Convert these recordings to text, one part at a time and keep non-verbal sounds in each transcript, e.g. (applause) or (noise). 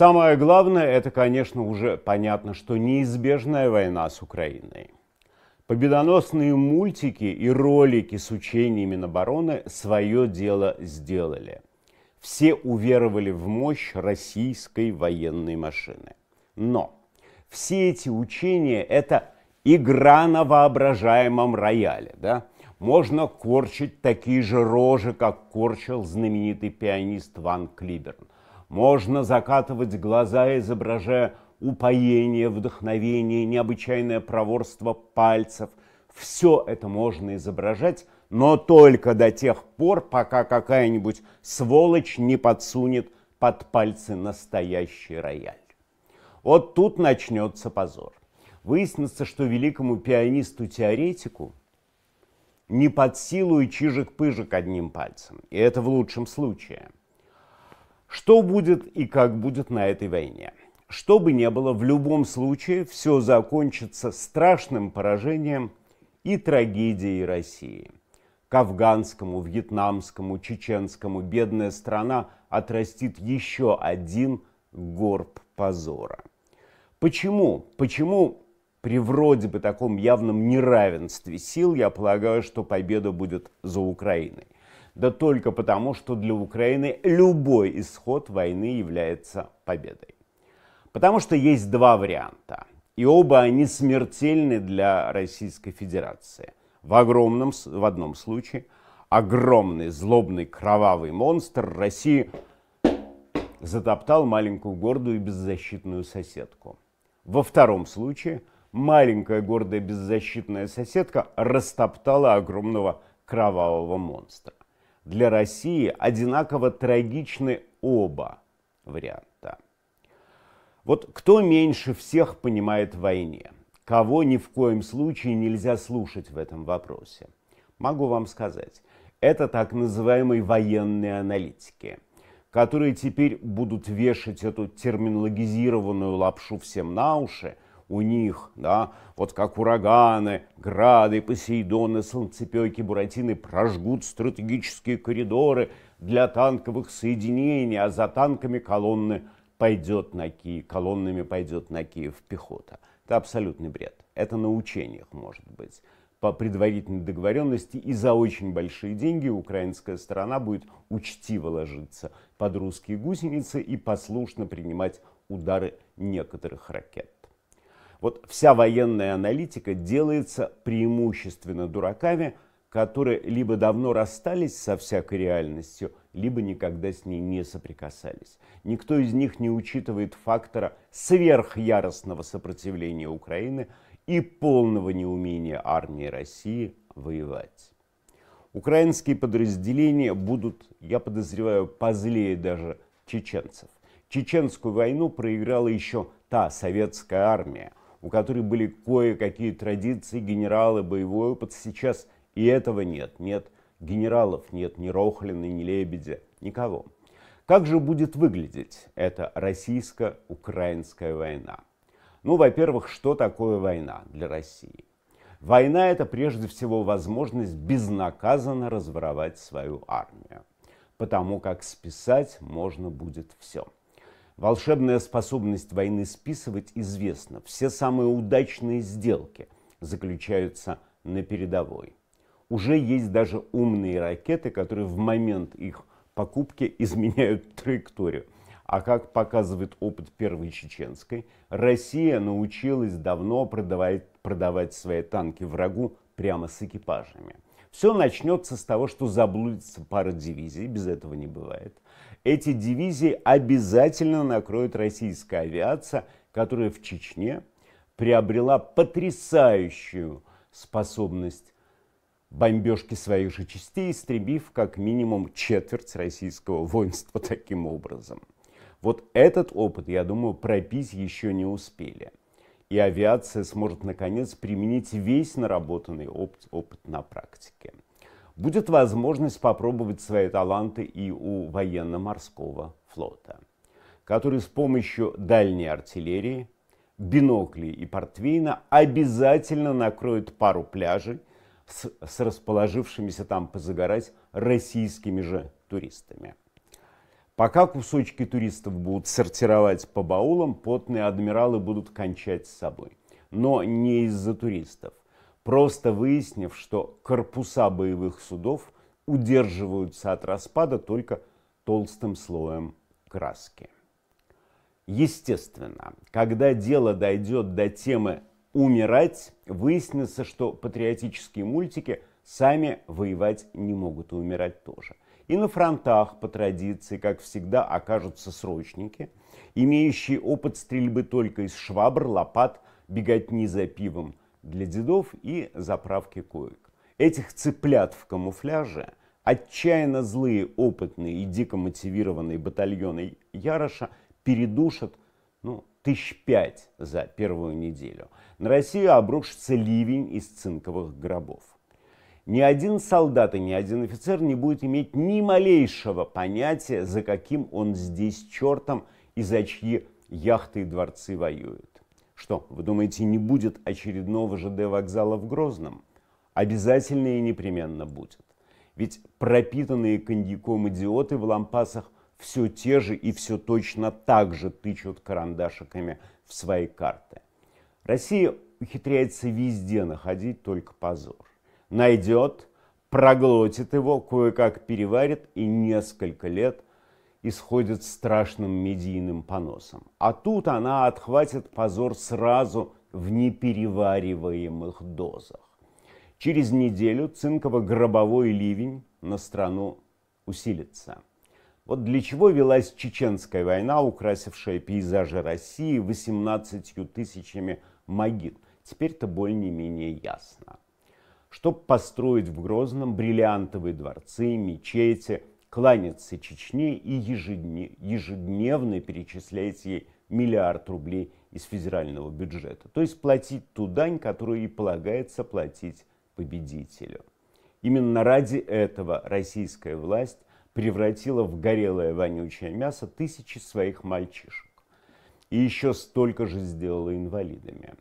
Самое главное, это, конечно, уже понятно, что неизбежная война с Украиной. Победоносные мультики и ролики с учениями Минобороны свое дело сделали. Все уверовали в мощь российской военной машины. Но все эти учения – это игра на воображаемом рояле. Да? Можно корчить такие же рожи, как корчил знаменитый пианист Ван Клиберн. Можно закатывать глаза, изображая упоение, вдохновение, необычайное проворство пальцев. Все это можно изображать, но только до тех пор, пока какая-нибудь сволочь не подсунет под пальцы настоящий рояль. Вот тут начнется позор. Выяснится, что великому пианисту-теоретику не под силу и чижик-пыжик одним пальцем. И это в лучшем случае – что будет и как будет на этой войне? Что бы ни было, в любом случае все закончится страшным поражением и трагедией России. К афганскому, вьетнамскому, чеченскому бедная страна отрастит еще один горб позора. Почему? Почему при вроде бы таком явном неравенстве сил я полагаю, что победа будет за Украиной? да только потому, что для Украины любой исход войны является победой. Потому что есть два варианта, и оба они смертельны для Российской Федерации. В, огромном, в одном случае огромный злобный кровавый монстр России затоптал маленькую гордую и беззащитную соседку. Во втором случае маленькая гордая беззащитная соседка растоптала огромного кровавого монстра для России одинаково трагичны оба варианта. Вот кто меньше всех понимает в войне? Кого ни в коем случае нельзя слушать в этом вопросе? Могу вам сказать, это так называемые военные аналитики, которые теперь будут вешать эту терминологизированную лапшу всем на уши – у них, да, вот как ураганы, грады, посейдоны, солнцепеки, буратины прожгут стратегические коридоры для танковых соединений, а за танками колонны пойдет на Киев, колоннами пойдет на Киев пехота. Это абсолютный бред. Это на учениях может быть по предварительной договоренности и за очень большие деньги украинская сторона будет учтиво ложиться под русские гусеницы и послушно принимать удары некоторых ракет. Вот вся военная аналитика делается преимущественно дураками, которые либо давно расстались со всякой реальностью, либо никогда с ней не соприкасались. Никто из них не учитывает фактора сверхяростного сопротивления Украины и полного неумения армии России воевать. Украинские подразделения будут, я подозреваю, позлее даже чеченцев. Чеченскую войну проиграла еще та советская армия – у которой были кое-какие традиции, генералы, боевой опыт. Сейчас и этого нет. Нет генералов, нет ни Рохлина, ни Лебедя, никого. Как же будет выглядеть эта российско-украинская война? Ну, во-первых, что такое война для России? Война – это прежде всего возможность безнаказанно разворовать свою армию, потому как списать можно будет все – Волшебная способность войны списывать известна. Все самые удачные сделки заключаются на передовой. Уже есть даже умные ракеты, которые в момент их покупки изменяют траекторию. А как показывает опыт Первой Чеченской, Россия научилась давно продавать, продавать свои танки врагу прямо с экипажами – все начнется с того, что заблудится пара дивизий, без этого не бывает. Эти дивизии обязательно накроет российская авиация, которая в Чечне приобрела потрясающую способность бомбежки своих же частей, истребив как минимум четверть российского воинства таким образом. Вот этот опыт, я думаю, пропить еще не успели и авиация сможет наконец применить весь наработанный опыт, опыт на практике. Будет возможность попробовать свои таланты и у военно-морского флота, который с помощью дальней артиллерии, биноклей и портвейна обязательно накроет пару пляжей с, с расположившимися там позагорать российскими же туристами. Пока кусочки туристов будут сортировать по баулам, потные адмиралы будут кончать с собой. Но не из-за туристов. Просто выяснив, что корпуса боевых судов удерживаются от распада только толстым слоем краски. Естественно, когда дело дойдет до темы «умирать», выяснится, что патриотические мультики сами воевать не могут и умирать тоже. И на фронтах, по традиции, как всегда, окажутся срочники, имеющие опыт стрельбы только из швабр, лопат, беготни за пивом для дедов и заправки коек. Этих цыплят в камуфляже отчаянно злые, опытные и дико мотивированные батальоны Яроша передушат ну, тысяч пять за первую неделю. На Россию обрушится ливень из цинковых гробов. Ни один солдат и ни один офицер не будет иметь ни малейшего понятия, за каким он здесь чертом и за чьи яхты и дворцы воюют. Что, вы думаете, не будет очередного ЖД вокзала в Грозном? Обязательно и непременно будет. Ведь пропитанные коньяком идиоты в лампасах все те же и все точно так же тычут карандашиками в свои карты. Россия ухитряется везде находить только позор найдет, проглотит его, кое-как переварит и несколько лет исходит страшным медийным поносом. А тут она отхватит позор сразу в неперевариваемых дозах. Через неделю цинково-гробовой ливень на страну усилится. Вот для чего велась чеченская война, украсившая пейзажи России 18 тысячами могил. Теперь-то более-менее ясно чтобы построить в Грозном бриллиантовые дворцы, мечети, кланяться Чечне и ежедневно перечислять ей миллиард рублей из федерального бюджета. То есть платить ту дань, которую и полагается платить победителю. Именно ради этого российская власть превратила в горелое вонючее мясо тысячи своих мальчишек. И еще столько же сделала инвалидами.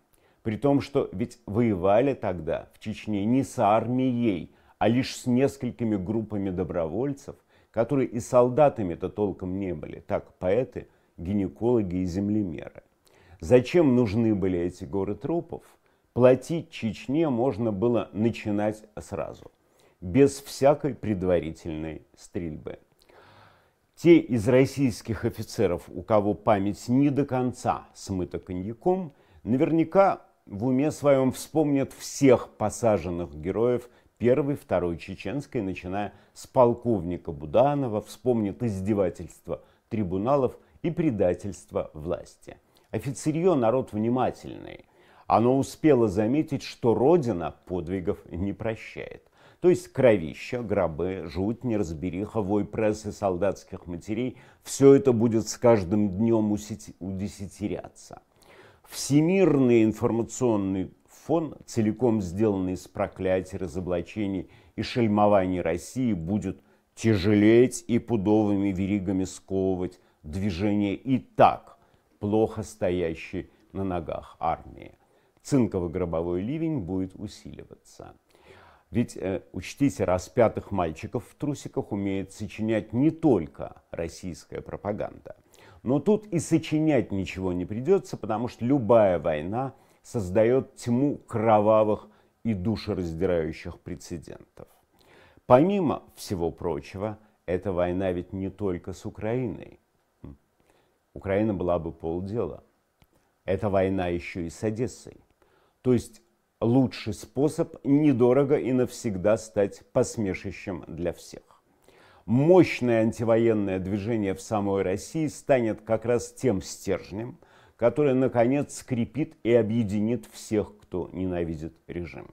При том, что ведь воевали тогда в Чечне не с армией, а лишь с несколькими группами добровольцев, которые и солдатами-то толком не были, так поэты, гинекологи и землемеры. Зачем нужны были эти горы трупов? Платить Чечне можно было начинать сразу, без всякой предварительной стрельбы. Те из российских офицеров, у кого память не до конца смыта коньяком, наверняка в уме своем вспомнят всех посаженных героев первой, второй чеченской, начиная с полковника Буданова, вспомнят издевательство трибуналов и предательство власти. Офицерье народ внимательный. Оно успело заметить, что Родина подвигов не прощает. То есть кровища, гробы, жуть, неразбериха, вой прессы, солдатских матерей – все это будет с каждым днем удесятеряться. Всемирный информационный фон, целиком сделанный из проклятий, разоблачений и шельмований России, будет тяжелеть и пудовыми веригами сковывать движение и так плохо стоящей на ногах армии. Цинковый гробовой ливень будет усиливаться. Ведь э, учтите, распятых мальчиков в трусиках умеет сочинять не только российская пропаганда – но тут и сочинять ничего не придется, потому что любая война создает тьму кровавых и душераздирающих прецедентов. Помимо всего прочего, эта война ведь не только с Украиной. Украина была бы полдела. Эта война еще и с Одессой. То есть лучший способ недорого и навсегда стать посмешищем для всех мощное антивоенное движение в самой России станет как раз тем стержнем, который, наконец, скрипит и объединит всех, кто ненавидит режим.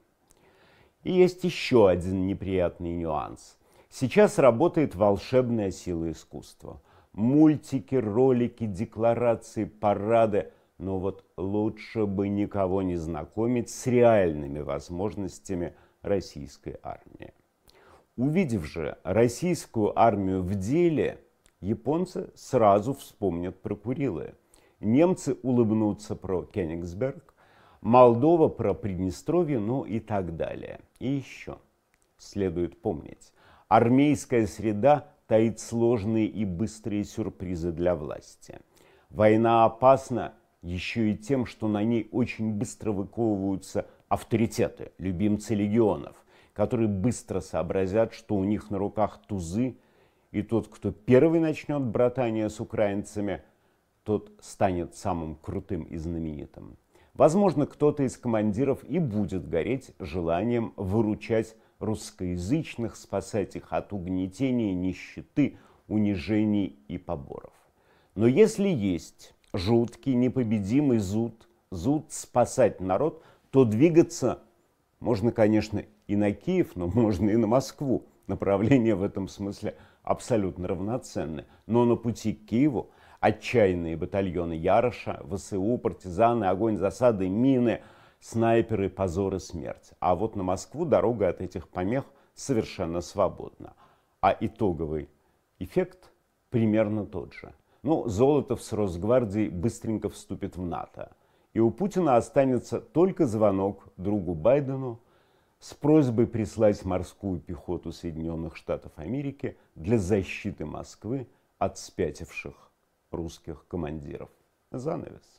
И есть еще один неприятный нюанс. Сейчас работает волшебная сила искусства. Мультики, ролики, декларации, парады. Но вот лучше бы никого не знакомить с реальными возможностями российской армии. Увидев же российскую армию в деле, японцы сразу вспомнят про Курилы. Немцы улыбнутся про Кенигсберг, Молдова про Приднестровье, ну и так далее. И еще следует помнить, армейская среда таит сложные и быстрые сюрпризы для власти. Война опасна еще и тем, что на ней очень быстро выковываются авторитеты, любимцы легионов которые быстро сообразят, что у них на руках тузы, и тот, кто первый начнет братание с украинцами, тот станет самым крутым и знаменитым. Возможно, кто-то из командиров и будет гореть желанием выручать русскоязычных, спасать их от угнетения, нищеты, унижений и поборов. Но если есть жуткий, непобедимый зуд, зуд спасать народ, то двигаться можно, конечно, и на Киев, но (laughs) можно и на Москву. Направления в этом смысле абсолютно равноценны. Но на пути к Киеву отчаянные батальоны Яроша, ВСУ, партизаны, огонь, засады, мины, снайперы, позоры и смерть. А вот на Москву дорога от этих помех совершенно свободна. А итоговый эффект примерно тот же. Ну, Золотов с Росгвардией быстренько вступит в НАТО. И у Путина останется только звонок другу Байдену с просьбой прислать морскую пехоту Соединенных Штатов Америки для защиты Москвы от спятивших русских командиров. Занавес.